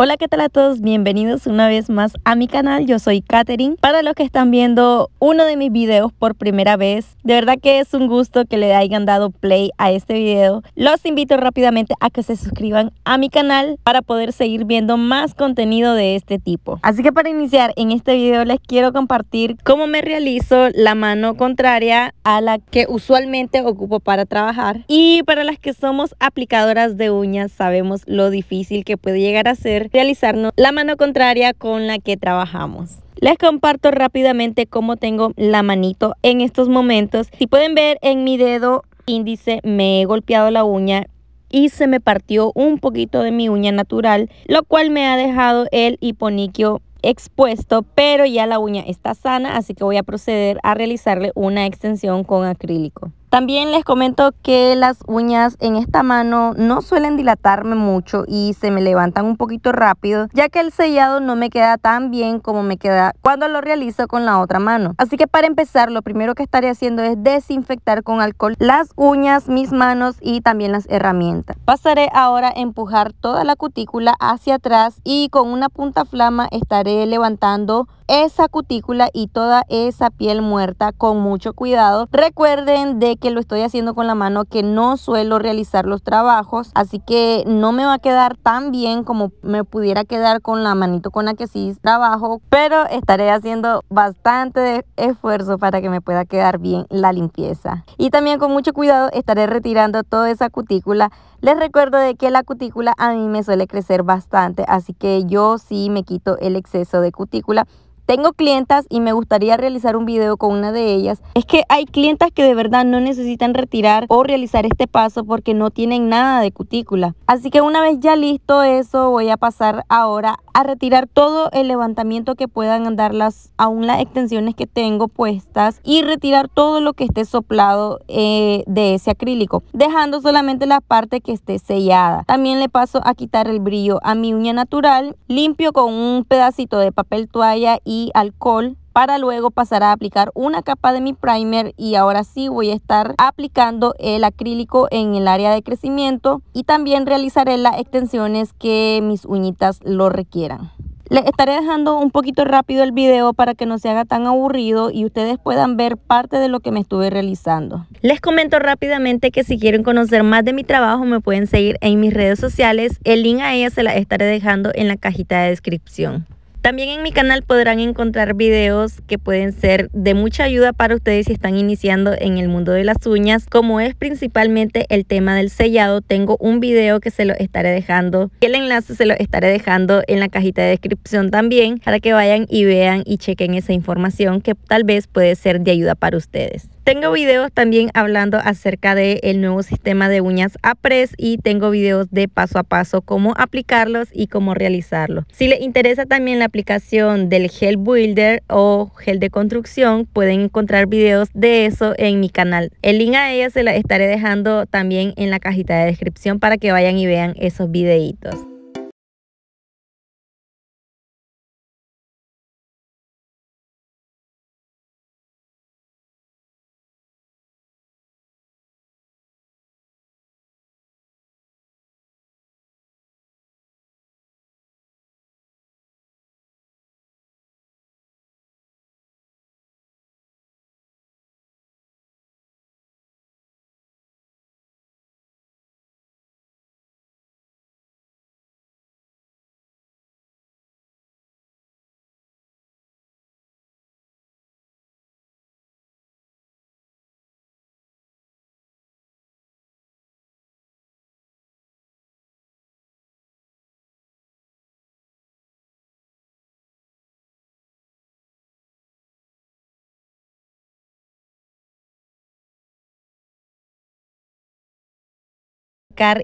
Hola, ¿qué tal a todos? Bienvenidos una vez más a mi canal. Yo soy Katherine. Para los que están viendo uno de mis videos por primera vez, de verdad que es un gusto que le hayan dado play a este video. Los invito rápidamente a que se suscriban a mi canal para poder seguir viendo más contenido de este tipo. Así que para iniciar en este video les quiero compartir cómo me realizo la mano contraria a la que usualmente ocupo para trabajar. Y para las que somos aplicadoras de uñas sabemos lo difícil que puede llegar a ser realizarnos la mano contraria con la que trabajamos. Les comparto rápidamente cómo tengo la manito en estos momentos. Si pueden ver en mi dedo índice me he golpeado la uña y se me partió un poquito de mi uña natural, lo cual me ha dejado el hiponiquio expuesto, pero ya la uña está sana, así que voy a proceder a realizarle una extensión con acrílico. También les comento que las uñas en esta mano no suelen dilatarme mucho y se me levantan un poquito rápido, ya que el sellado no me queda tan bien como me queda cuando lo realizo con la otra mano. Así que para empezar, lo primero que estaré haciendo es desinfectar con alcohol las uñas, mis manos y también las herramientas. Pasaré ahora a empujar toda la cutícula hacia atrás y con una punta flama estaré levantando esa cutícula y toda esa piel muerta con mucho cuidado. Recuerden de que lo estoy haciendo con la mano que no suelo realizar los trabajos, así que no me va a quedar tan bien como me pudiera quedar con la manito con la que sí trabajo, pero estaré haciendo bastante esfuerzo para que me pueda quedar bien la limpieza. Y también con mucho cuidado estaré retirando toda esa cutícula. Les recuerdo de que la cutícula a mí me suele crecer bastante, así que yo sí me quito el exceso eso de cutícula tengo clientas y me gustaría realizar un video con una de ellas. Es que hay clientas que de verdad no necesitan retirar o realizar este paso porque no tienen nada de cutícula. Así que una vez ya listo eso, voy a pasar ahora a retirar todo el levantamiento que puedan andar las, aún las extensiones que tengo puestas y retirar todo lo que esté soplado eh, de ese acrílico, dejando solamente la parte que esté sellada. También le paso a quitar el brillo a mi uña natural, limpio con un pedacito de papel toalla y alcohol para luego pasar a aplicar una capa de mi primer y ahora sí voy a estar aplicando el acrílico en el área de crecimiento y también realizaré las extensiones que mis uñitas lo requieran. Les estaré dejando un poquito rápido el video para que no se haga tan aburrido y ustedes puedan ver parte de lo que me estuve realizando. Les comento rápidamente que si quieren conocer más de mi trabajo me pueden seguir en mis redes sociales. El link a ella se la estaré dejando en la cajita de descripción. También en mi canal podrán encontrar videos que pueden ser de mucha ayuda para ustedes si están iniciando en el mundo de las uñas. Como es principalmente el tema del sellado, tengo un video que se lo estaré dejando. El enlace se lo estaré dejando en la cajita de descripción también para que vayan y vean y chequen esa información que tal vez puede ser de ayuda para ustedes. Tengo videos también hablando acerca del el nuevo sistema de uñas a press y tengo videos de paso a paso cómo aplicarlos y cómo realizarlo. Si les interesa también la aplicación del Gel Builder o Gel de Construcción. Pueden encontrar videos de eso en mi canal. El link a ella se la estaré dejando también en la cajita de descripción para que vayan y vean esos videitos.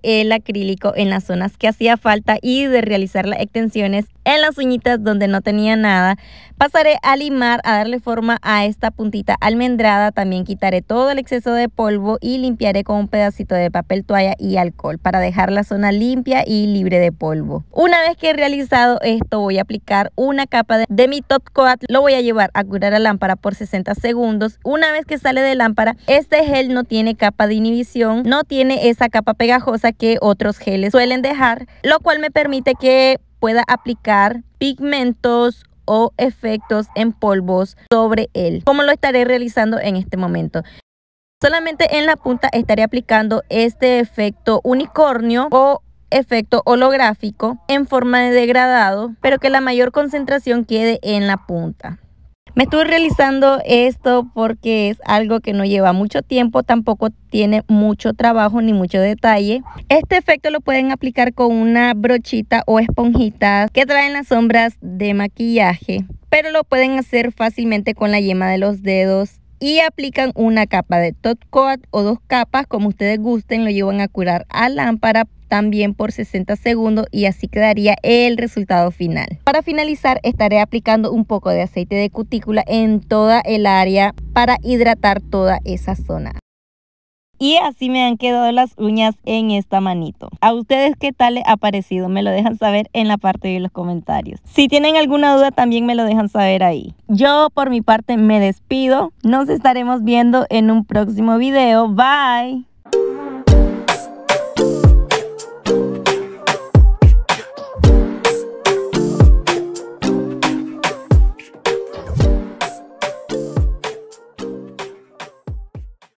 el acrílico en las zonas que hacía falta y de realizar las extensiones en las uñitas donde no tenía nada. Pasaré a limar, a darle forma a esta puntita almendrada. También quitaré todo el exceso de polvo y limpiaré con un pedacito de papel toalla y alcohol para dejar la zona limpia y libre de polvo. Una vez que he realizado esto voy a aplicar una capa de, de mi top coat. Lo voy a llevar a curar a lámpara por 60 segundos. Una vez que sale de lámpara, este gel no tiene capa de inhibición, no tiene esa capa pegajosa cosa que otros geles suelen dejar, lo cual me permite que pueda aplicar pigmentos o efectos en polvos sobre él, como lo estaré realizando en este momento. Solamente en la punta estaré aplicando este efecto unicornio o efecto holográfico en forma de degradado, pero que la mayor concentración quede en la punta. Me estuve realizando esto porque es algo que no lleva mucho tiempo, tampoco tiene mucho trabajo ni mucho detalle. Este efecto lo pueden aplicar con una brochita o esponjita que traen las sombras de maquillaje, pero lo pueden hacer fácilmente con la yema de los dedos y aplican una capa de top coat o dos capas, como ustedes gusten, lo llevan a curar a lámpara también por 60 segundos y así quedaría el resultado final. Para finalizar estaré aplicando un poco de aceite de cutícula en toda el área para hidratar toda esa zona. Y así me han quedado las uñas en esta manito. ¿A ustedes qué tal les ha parecido? Me lo dejan saber en la parte de los comentarios. Si tienen alguna duda también me lo dejan saber ahí. Yo por mi parte me despido. Nos estaremos viendo en un próximo video. Bye.